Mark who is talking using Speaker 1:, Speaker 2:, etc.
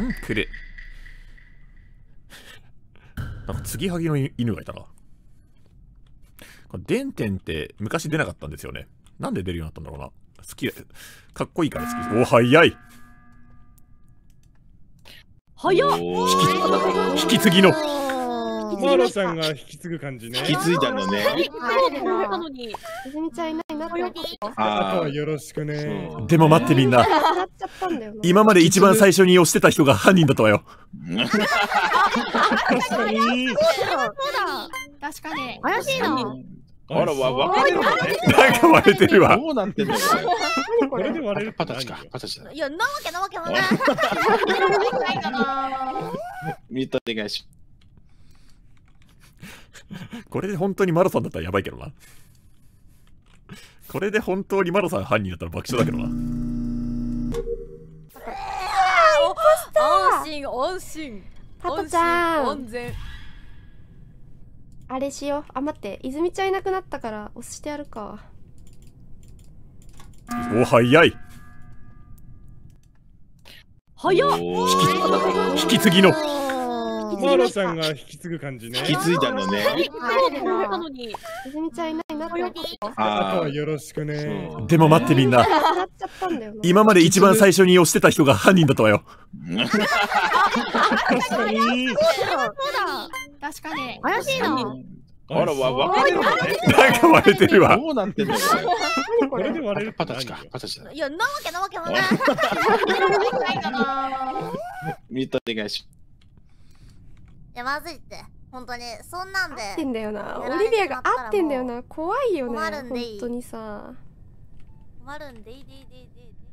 Speaker 1: んくるなんか継ぎはぎの犬がいたなこれデンテンって昔出なかったんですよねなんで出るようになったんだろうな好きかっこいいから好きお早い早っ引き継ぎのマロさんが引き継ぐ感じね。引き継いだのね。ああ、よろしくね。でも待ってみんな。よ今まで一番最初に押してた人が犯人だったわよ。確かに。確かに。怪しいな。あら、わ、わかるのね。なんか割れてるわ。どうなってんのこれで割れるパタチか。パタチだ。いや、なわけなわけない。かいしこれで本当にマロさんだったらやばいけどな。これで本当にマロさん犯人だったら爆笑だけどな。心温心パトちゃん温全あれしようあ待って泉ちゃんいなくなったから押してやるかお早い早っ引き継ぎのマーロちゃんが引き継ぐ感じね。引き継いだのね。泉ちゃんいないなあとはよろしくね。でも待ってみんな。今まで一番最初に押してた人が犯人だったわよ。確かに。確かに。怪しいな。あら、わ、割かれるなんか割れてるわ。どうなってんのこれで割れるパタチか。パタチだ。いや、なわけなわけもない。見た、お願いしやまずいって本当にそんなんで合ってんだよなオリビアが合ってんだよな怖いよね本当にさ困るんでいいでいいでいいでいい